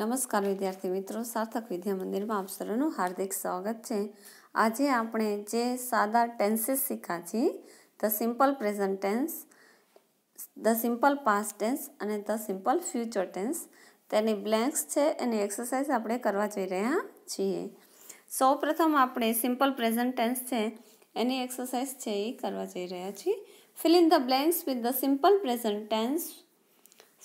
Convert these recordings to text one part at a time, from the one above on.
નમસ્કાર વિદ્યાર્થી મિત્રો સાર્થક વિદ્યા મંદિરમાં આપ સર્વનું હાર્દિક સ્વાગત છે આજે આપણે જે સાદા ટેન્સીસ શીખ્યા છીએ the simple present tense the simple past tense અને ધ સિમ્પલ ફ્યુચર ટેન્સ તેની બ્લેન્ક્સ છે એની એક્સરસાઇઝ આપણે કરવા જઈ રહ્યા છીએ સૌપ્રથમ આપણે સિમ્પલ પ્રેઝન્ટ ટેન્સ છે એની એક્સરસાઇઝ છે એ કરવા જઈ રહ્યા છીએ fill in the blanks with the simple present tense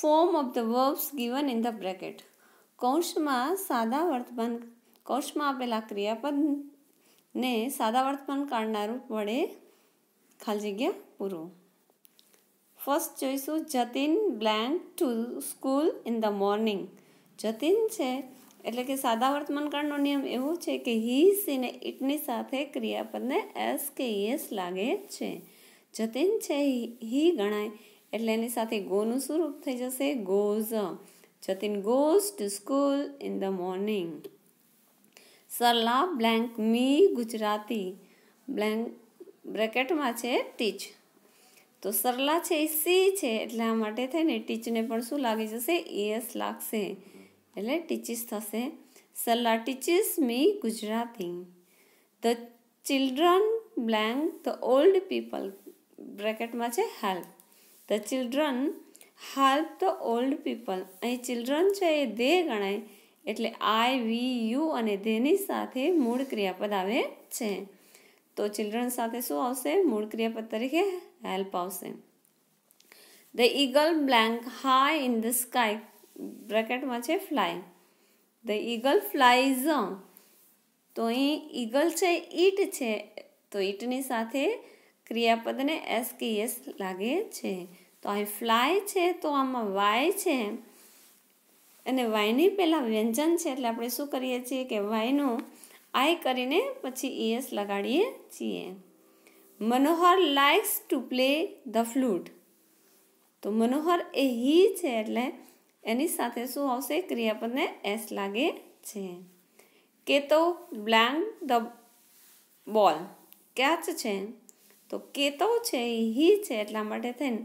form of the verbs given in the bracket કૌંસમાં સાદા વર્તમાન કૌંસમાં આપેલા ક્રિયાપદને સાદા વર્તમાન કાળના રૂપ વડે ખાલી જગ્યા પૂરું ફર્સ્ટ જોઈશું Jatin blank to school in the morning Jatin છે એટલે કે સાદા વર્તમાન કાળનો નિયમ એવો છે કે હી સીને ઇટની સાથે ક્રિયાપદને એસ કે યસ લાગે છે જતીન છે હી ગણાય એટલે એની સાથે ગોનું સ્વરૂપ થઈ જશે goes Jatin goes to school in the morning. Sarla blank me Gujarati blank બ્રેકેટમાં છે ટીચ તો સરલા છે એ સી છે એટલે આ માટે ને ટીચને પણ શું લાગી જશે એસ લાગશે એટલે ટીચીસ થશે Sarla teaches me Gujarati the children blank the old people બ્રેકેટમાં છે help the children help the old people અહીં ચિલ્ડ્રન છે એ દે ગણાય એટલે આઈ વી યુ અને ધેની સાથે મૂળ ક્રિયાપદ આવે છે તો ચિલ્ડ્રન સાથે શું આવશે મૂળ ક્રિયાપદ તરીકે હેલ્પ આવશે the eagle blank high in the sky બ્રેકેટમાં છે ફ્લાય ધ ઈગલ ફ્લાઇઝ તો અહીં ઈગલ છે ઈટ છે તો ઈટની સાથે ક્રિયાપદને એસ કે એસ લાગે છે તો અહીં ફ્લાય છે તો આમાં વાય છે અને વાયની પહેલાં વ્યંજન છે એટલે આપણે શું કરીએ છીએ કે વાયનું આય કરીને પછી એસ e લગાડીએ છીએ Manohar likes to play the flute તો મનોહર એ હી છે એટલે એની સાથે શું આવશે ક્રિયાપદને એસ લાગે છે Ketav blank the ball catch છે તો કેતવ છે એ હી છે એટલા માટે થઈને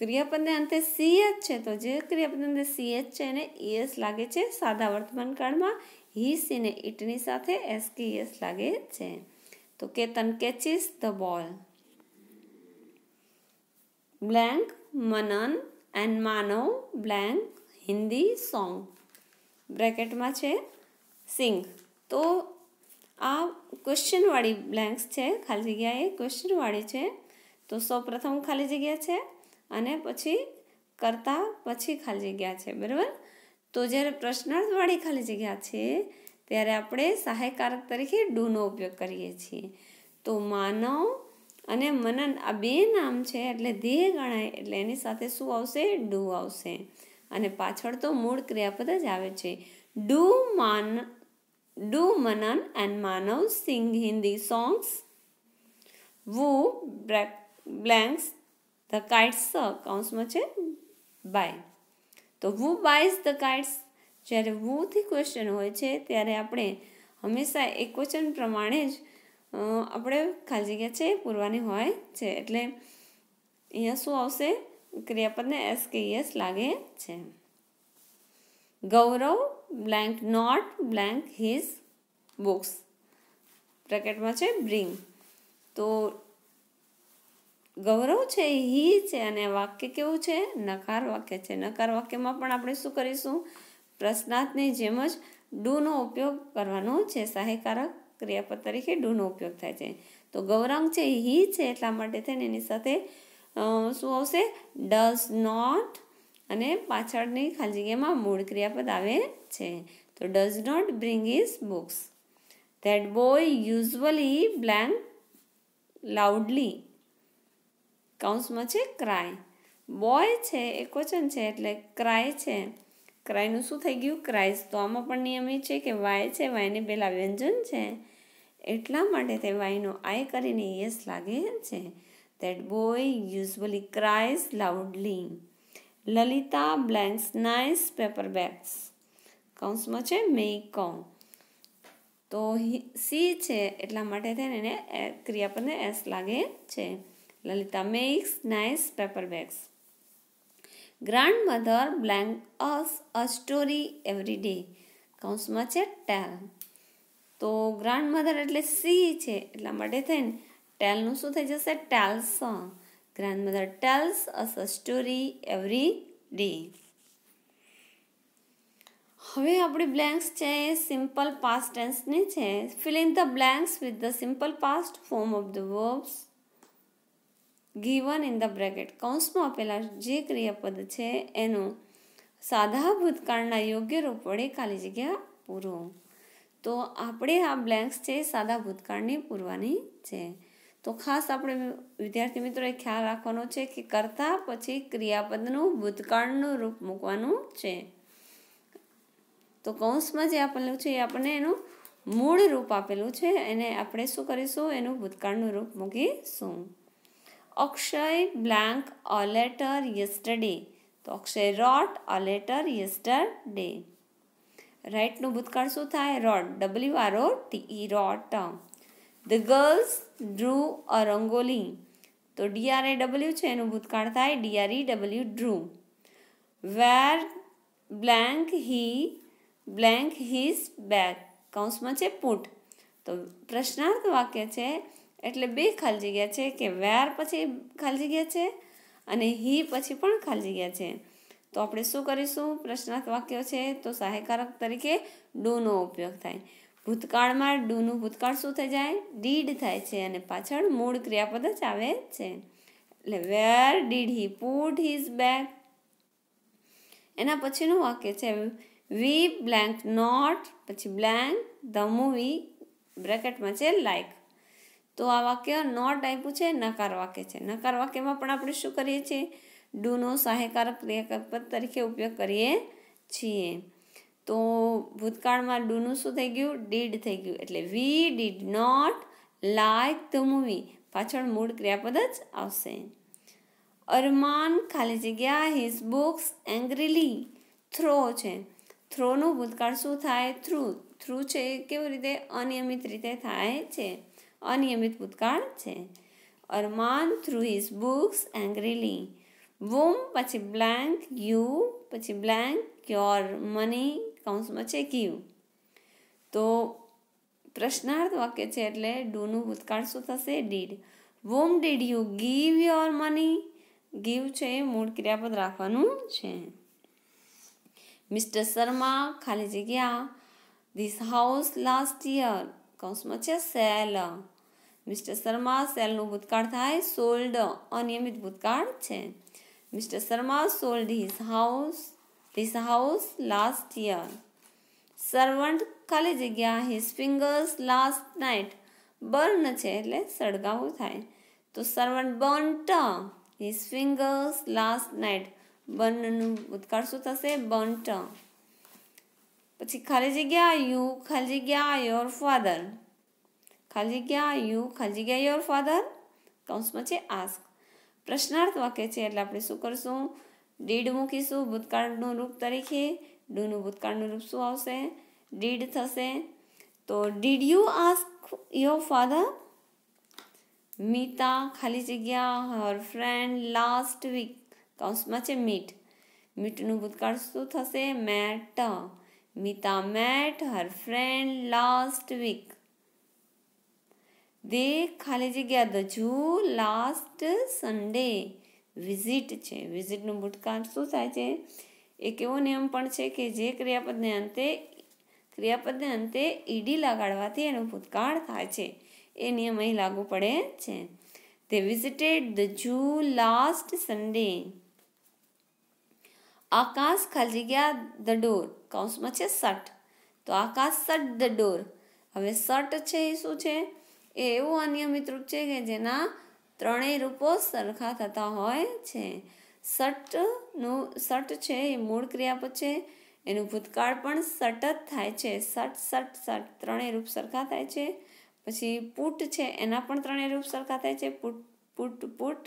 ક્રિયાપદને અંતે સી એચ છે તો જે ક્રિયાપદ અંતે સી એચ છે એને ઈએસ e લાગે છે સાદા વર્તમાન કાળમાં હી સી ને ઈટની સાથે એસ કે ઈએસ e લાગે છે તો Ketan catches the ball blank Manan and Manav blank Hindi song બ્રેકેટમાં છે સિંગ તો આ ક્વેશ્ચનવાળી બ્લેન્ક્સ છે ખાલી જગ્યાએ ક્વેશ્ચનવાળી છે તો સૌપ્રથમ ખાલી જગ્યા છે અને પછી કરતા પછી ખાલી જગ્યા છે બરાબર તો જ્યારે પ્રશ્નાર્થવાળી ખાલી જગ્યા છે ત્યારે આપણે સહાયકારક તરીકે ડૂનો ઉપયોગ કરીએ છીએ તો માનવ અને મનન આ બે નામ છે એટલે ધ્યેય ગણાય એટલે એની સાથે શું આવશે ડૂ આવશે અને પાછળ તો મૂળ ક્રિયાપદ જ આવે છે ડુ માન do Manan and Manav sing Hindi songs we blanks The kites કૌંસમાં છે બાય તો વુ બાયઝ ધ કાઇટ્સ જ્યારે વુથી ક્વેશ્ચન હોય છે ત્યારે આપણે હંમેશા એક ક્વેશ્ચન પ્રમાણે જ આપણે ખાલી જગ્યા છે પૂરવાની હોય છે એટલે અહીંયા શું આવશે ક્રિયાપદને એસ કે એસ લાગે છે Gaurav blank not blank his books બ્રેકેટમાં છે બ્રિંગ તો ગૌરવ છે એ હી છે અને વાક્ય કેવું છે નકાર વાક્ય છે નકાર વાક્યમાં પણ આપણે શું કરીશું પ્રશ્નાર્થની જેમ જ ડૂનો ઉપયોગ કરવાનો છે સહાયકારક ક્રિયાપદ તરીકે ડૂનો ઉપયોગ થાય છે તો ગૌરાંગ છે હી છે એટલા માટે થઈને એની સાથે શું આવશે ડઝ નોટ અને પાછળની ખાલી જગ્યામાં મૂળ ક્રિયાપદ આવે છે તો does not bring his books that boy usually blank loudly કૌંસમાં છે ક્રાય બોય છે એ ક્વચન છે એટલે ક્રાય છે ક્રાયનું શું થઈ ગયું ક્રાઇસ તો આમાં પણ નિયમ એ છે કે વાય છે વાયને પહેલાં વ્યંજન છે એટલા માટે તે વાયનો આય કરીને યસ લાગે છે that boy usually cries loudly Lalita blanks nice paper bags કૌંસમાં છે મેં કૌ તો સી છે એટલા માટે તેને ક્રિયાપદને એસ લાગે છે Lalita makes nice paper bags. Grandmother blank us a story every day. કૌંસમાં છે ટેલ તો ગ્રાન્ડમધર એટલે સી છે એટલા માટે થઈને ટેલનું શું થઈ જશે tells grandmother tells us a story every day હવે આપણી બ્લેન્ક્સ છે એ સિમ્પલ પાસ્ટ ટેન્સની છે filling the blanks with the simple past form of the verbs given in the bracket કૌંસમાં આપેલા જે ક્રિયાપદ છે એનું સાદા ભૂતકાળના યોગ્ય રૂપ વડે ખાલી જગ્યા પૂરો તો આપણે આ બ્લેન્ક્સ છે સાદા ભૂતકાળની પૂરવાની છે તો ખાસ આપણે વિદ્યાર્થી મિત્રોએ ખ્યાલ રાખવાનો છે કે કરતા પછી ક્રિયાપદનું ભૂતકાળનું રૂપ મૂકવાનું છે તો કૌંસમાં જે આપેલું છે એ આપણને એનું મૂળ રૂપ આપેલું છે એને આપણે શું કરીશું એનું ભૂતકાળનું રૂપ મૂકીશું Akshay blank a letter yesterday. તો Akshay wrote a yesterday રાઇટનું ભૂતકાળ શું થાય wrote W R O T E wrote the girls drew a rangoli તો ડીઆરએ ડબલ્યુ છે એનું ભૂતકાળ થાય D R E W drew where blank he blank his bag કૌંસમાં છે પુટ તો પ્રશ્નાર્થ વાક્ય છે એટલે બે ખાલી જગ્યા છે કે વેર પછી ખાલી જગ્યા છે અને હી પછી પણ ખાલી જગ્યા છે તો આપણે શું કરીશું પ્રશ્નાર્થ વાક્ય છે તો સહાયકારક તરીકે ડુનો ઉપયોગ થાય ભૂતકાળમાં ડૂનું ભૂતકાળ શું થઈ જાય ડીડ થાય છે અને પાછળ મૂળ ક્રિયાપદ જ આવે છે એટલે where did he put his bag એના પછીનું વાક્ય છે વી બ્લેન્ક નોટ પછી બ્લેન્ક ધ મૂવી બ્રેકેટમાં છે લાઈક તો આ વાક્ય નોટ આપ્યું છે નકાર વાક્ય છે નકાર વાક્યમાં પણ આપણે શું કરીએ છીએ ડૂનો સહાયકારક ક્રિયાપદ તરીકે ઉપયોગ કરીએ છીએ તો ભૂતકાળમાં ડૂનું શું થઈ ગયું ડીડ થઈ ગયું એટલે we did not like the movie પાછળ મૂળ ક્રિયાપદ જ આવશે અરમાન ખાલી જગ્યા હિઝ બુક્સ એંગ્રીલી થ્રો છે થ્રોનું ભૂતકાળ શું થાય થ્રુ થ્રુ છે કેવી રીતે અનિયમિત રીતે થાય છે અનિયમિત ભૂતકાળ છે Arman threw his books angrily whom પછી બ્લેન્ક યુ પછી બ્લેન્ક યોર મની કાઉન્સમાં છે ગીવ તો પ્રશ્નાર્થ વાક્ય છે એટલે ડૂનું ભૂતકાળ શું થશે did whom did you give your money give છે એ મૂળ ક્રિયાપદ રાખવાનું છે મિસ્ટર શર્મા ખાલી જગ્યા ધીસ હાઉસ લાસ્ટ યર કૌંસમાં છે સેલ મિસ્ટર શર્મા સેલનું ભૂતકાળ થાય સોલ્ડ અનિયમિત ભૂતકાળ છે mister Sharma sold his house this house last year servant ખાલી જગ્યા his fingers last night burn છે એટલે સળગાવું થાય તો servant burnt his fingers last night બર્નનું ભૂતકાળ શું થશે બર્ન્ટ પછી ખાલી જગ્યા યુ ખાલી જગ્યા યોર ફાધર ખાલી જગ્યા યુ ખાલી જગ્યા યોર ફાધર કૌંસમાં છે આસ્ક પ્રશ્નાર્થ વાક્ય છે એટલે આપણે શું કરશું ડીડ મૂકીશું ભૂતકાળનું રૂપ તરીકે ડુનું ભૂતકાળનું રૂપ શું આવશે ડીડ થશે તો did you ask your father Mita ખાલી જગ્યા હર ફ્રેન્ડ લાસ્ટ વીક કૌંસમાં છે મીટ મીટનું ભૂતકાળ શું થશે met Mita met her friend last week. They ખાલી જગ્યા the લાસ્ટ સન્ડે વિઝિટ છે વિઝિટનું ભૂતકાળ શું થાય છે એક એવો નિયમ પણ છે કે જે ક્રિયાપદને અંતે ક્રિયાપદને અંતે ઈડી લગાડવાથી એનો ભૂતકાળ થાય છે એ નિયમ અહીં લાગુ પડે છે તે visited the zoo last Sunday Akash ખાલી જગ્યા ધ ડોર કૌંસમાં છે સટ તો આકાશ સટ ધ ડોર હવે સટ છે એ શું છે એ એવું અનિયમિત રૂપ છે કે જેના ત્રણેય રૂપો સરખા થતા હોય છે સટનું સટ છે એ મૂળ ક્રિયાપદ છે એનું ભૂતકાળ પણ સટ જ થાય છે સટ સટ સટ ત્રણેય રૂપ સરખા થાય છે પછી પુટ છે એના પણ ત્રણેય રૂપ સરખા થાય છે પુટ પુટ પુટ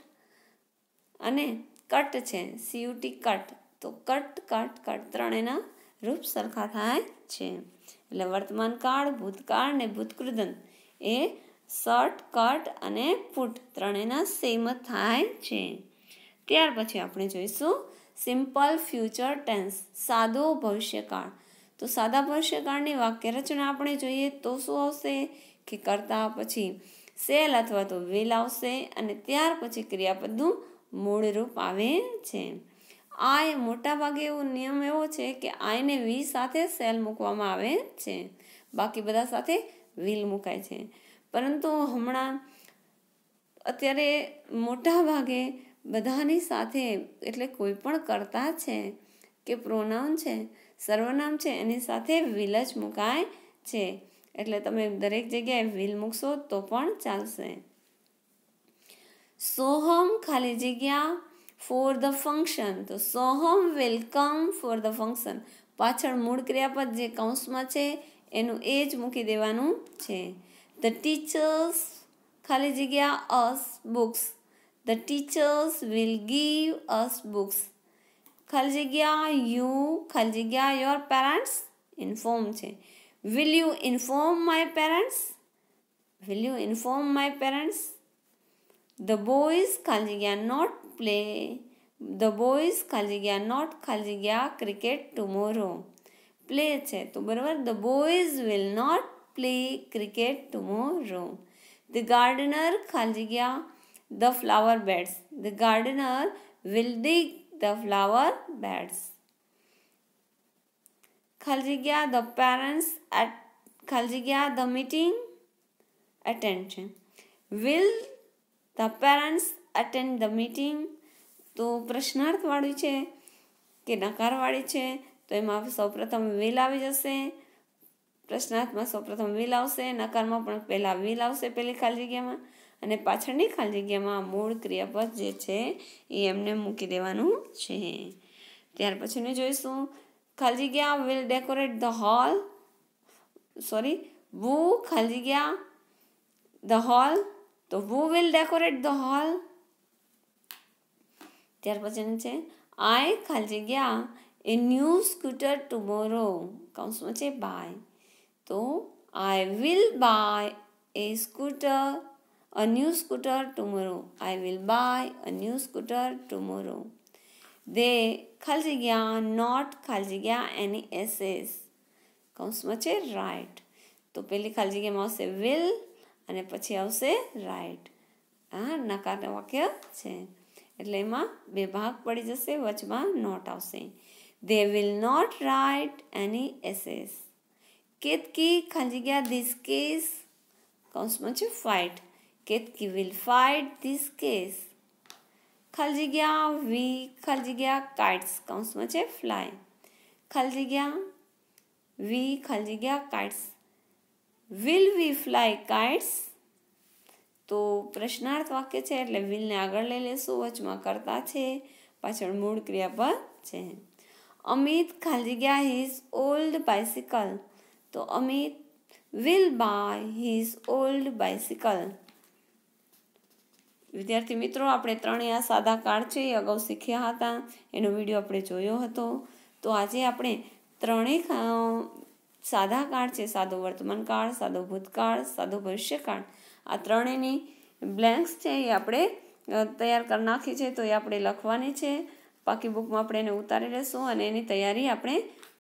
અને કટ છે સીયુટી કટ તો કટ કટ કટ ત્રણેયના રૂપ સરખા થાય છે એટલે વર્તમાન કાળ ભૂતકાળ ને ભૂતકૃદન એ શર્ટ કટ અને ફૂટ ત્રણેયના સેમ જ થાય છે ત્યાર પછી આપણે જોઈશું સિમ્પલ ફ્યુચર ટેન્સ સાદો ભવિષ્યકાળ તો સાદા ભવિષ્યકાળની વાક્ય રચના આપણે જોઈએ તો શું આવશે કે કરતા પછી સેલ અથવા તો વેલ આવશે અને ત્યાર પછી ક્રિયાપદનું મૂળ રૂપ આવે છે આ એ મોટાભાગે એવો નિયમ એવો છે કે આઈને વી સાથે સેલ મૂકવામાં આવે છે બાકી બધા સાથે વિલ મુકાય છે પરંતુ હમણાં અત્યારે મોટાભાગે બધાની સાથે એટલે કોઈ પણ કરતા છે કે પ્રોનાઉન છે સર્વનામ છે એની સાથે વિલ જ મુકાય છે એટલે તમે દરેક જગ્યાએ વિલ મૂકશો તો પણ ચાલશે સોહમ ખાલી જગ્યા ફોર ધ ફંક્શન તો Soham will come for the function પાછળ મૂળ ક્રિયાપદ જે કૌંસમાં છે એનું એ જ મૂકી દેવાનું છે ધ ટીચર્સ ખાલી જગ્યા us books the teachers will give us books ખાલી જગ્યા યુ ખાલી જગ્યા યોર પેરેન્ટ્સ ઇન્ફોર્મ છે will you inform my parents will you inform my parents the boys ખાલી જગ્યા નોટ play. द बॉयज खाली गया नॉट खाली गया क्रिकेट टुमोरो પ્લે છે તો બરાબર the boys will not play cricket tomorrow the gardener ખાલી ગયા the flower beds the gardener will dig the flower beds ખાલી ગયા ધ પેરેન્ટ્સ એટ ખાલી ગયા ધ મીટિંગ એટેન્ડ છે will the parents attend the meeting તો પ્રશ્નાર્થવાળી છે કે નકારવાળી છે તો એમાં સૌપ્રથમ વિલ આવી જશે પ્રશ્નાર્થમાં સૌપ્રથમ વિલ આવશે નકારમાં પણ પહેલાં વિલ આવશે પહેલી ખાલી જગ્યામાં અને પાછળની ખાલી જગ્યામાં મૂળ ક્રિયાપદ જે છે એ એમને મૂકી દેવાનું છે ત્યાર પછીને જોઈશું ખાલી જગ્યા will decorate the hall sorry we ખાલી જગ્યા ધ હોલ તો we will decorate the hall ત્યાર પછીનું છે આઈ ખાલી ગયા એ ન્યૂ સ્કૂટર ટુમોરો કૌંસમાં છે બાય તો I will buy a scooter a new scooter tomorrow I will buy a new scooter tomorrow they ખાલી ગયા નોટ ખાલી ગયા એની એસેસ કૌંસમાં છે રાઇટ તો પેલી ખાલી જગ્યામાં આવશે વિલ અને પછી આવશે રાઇટ હા નકારના વાક્ય છે એટલે એમાં બે ભાગ પડી જશે વચમાં નોટ આવશે they will not write any essays Ketki ખાલી જગ્યા ધીસ કેસ કૌંસમાં છે fight Ketki will fight this case ખાલી જગ્યા વી ખાલી જગ્યા કાઇટ્સ કૌંસમાં છે ફ્લાય ખાલી જગ્યા વી ખાલી જગ્યા kites will we fly kites તો પ્રશ્નાર્થ વાક્ય છે એટલે વિલને આગળ લઈ લેશું વચમાં કરતા છે પાછળ મૂળ ક્રિયાપદ છે અમિત ખાલી ગયા હિઝ ઓલ્ડ બાઇસિકલ તો Amit will buy his old bicycle વિદ્યાર્થી મિત્રો આપણે ત્રણેય આ સાદા કાર્ડ છે એ અગાઉ શીખ્યા હતા એનો વિડીયો આપણે જોયો હતો તો આજે આપણે ત્રણેય સાદા કાળ છે સાદો વર્તમાન કાળ સાદો ભૂતકાળ સાદો ભવિષ્યકાળ આ ત્રણેયની બ્લેન્ક્સ છે એ આપણે તૈયાર કરી નાખી છે તો એ આપણે લખવાની છે પાકી બુકમાં આપણે એને ઉતારી લેશું અને એની તૈયારી આપણે